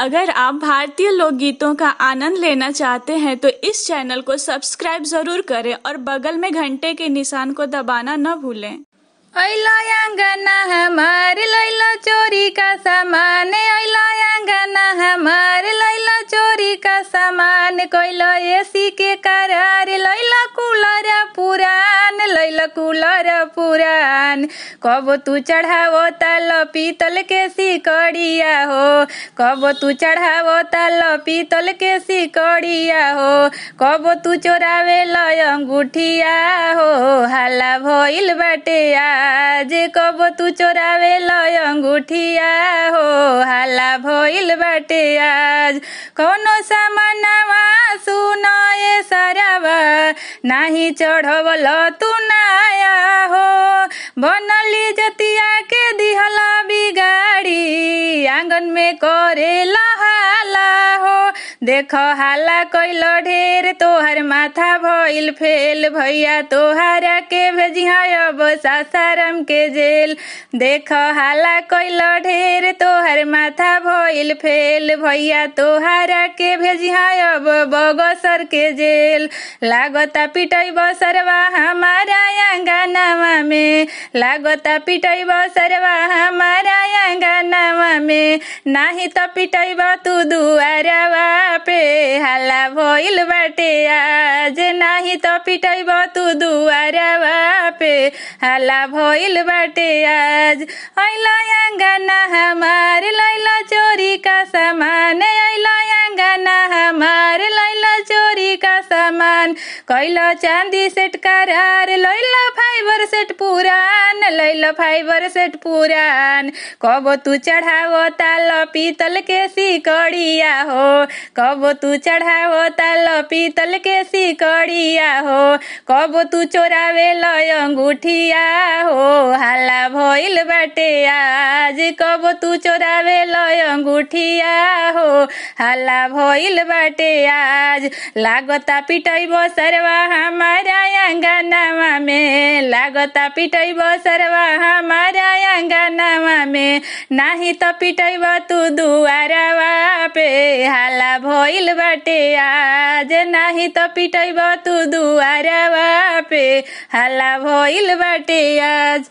अगर आप भारतीय लोकगीतों का आनंद लेना चाहते हैं तो इस चैनल को सब्सक्राइब जरूर करें और बगल में घंटे के निशान को दबाना न भूलें ऐलो हमारे लैलो चोरी का सामान ऐलो आंगना हमारे लैलो चोरी का सामान कोई लो एसी के कारण कुलर पुरान कब तू चढ़ावो तल पीतल के सिकड़िया हो कब तू चढ़ावो तल पीतल के सिकड़िया हो कब तू चोरावे लय अंगूठिया हो हल्ला भइल बाटे आज कब तू चोरावे लय अंगूठिया हो हल्ला भइल बाटे आज कौनो सामनवा सुन ए सरवा नाही चढ़वल तू ना बनली जतिया के दिहला बिगाड़ी आंगन में करेला हाला हो देख हाला कैल ढेर तोहर माथा भइल फेल भैया तोहरा के भेजिहा अब सासाराम के जेल देख हाला कैल ढेर तोहर माथा भइल फेल भैया तोहरा के भेजिहा अब बगसर के जेल लागोता पिटाई बसरवा हमारा अंगनवा में लागोता पिटाई बसरवा हमारा अंगनवा में नाही तो पिटाई तू दुआरवा पे हल्ला भइल बाटे आज नहीं तो पिटाई तू दुआरवा पे हल्ला भइल बाटे आज अइला अंगना हमार लैला चोरी का पुरान कैला चांदी सेट करार लैला फाइबर सेट पुरान लैला फाइबर सेट पुरान कब तू चढ़ावो ताल पीतल के सी सिकड़िया हो कब तू चढ़ावो ताल पीतल के सिकड़िया हो कब तू चोरावे लय अंगूठिया हो गइल बाटे आज कब तू चोरावे लय अंगूठिया हो हल्ला भइल बाटे आज लागता पिटई बसरवा हमारा अंगनावा में लागता पिटई बसरवा हमारा अंगनावा में नाही तो पिटईब तू दुआरवा पे हल्ला भइल बाटे आज नाही तो पिटईब तू दुआरवा पे हल्ला भइल बाटे आज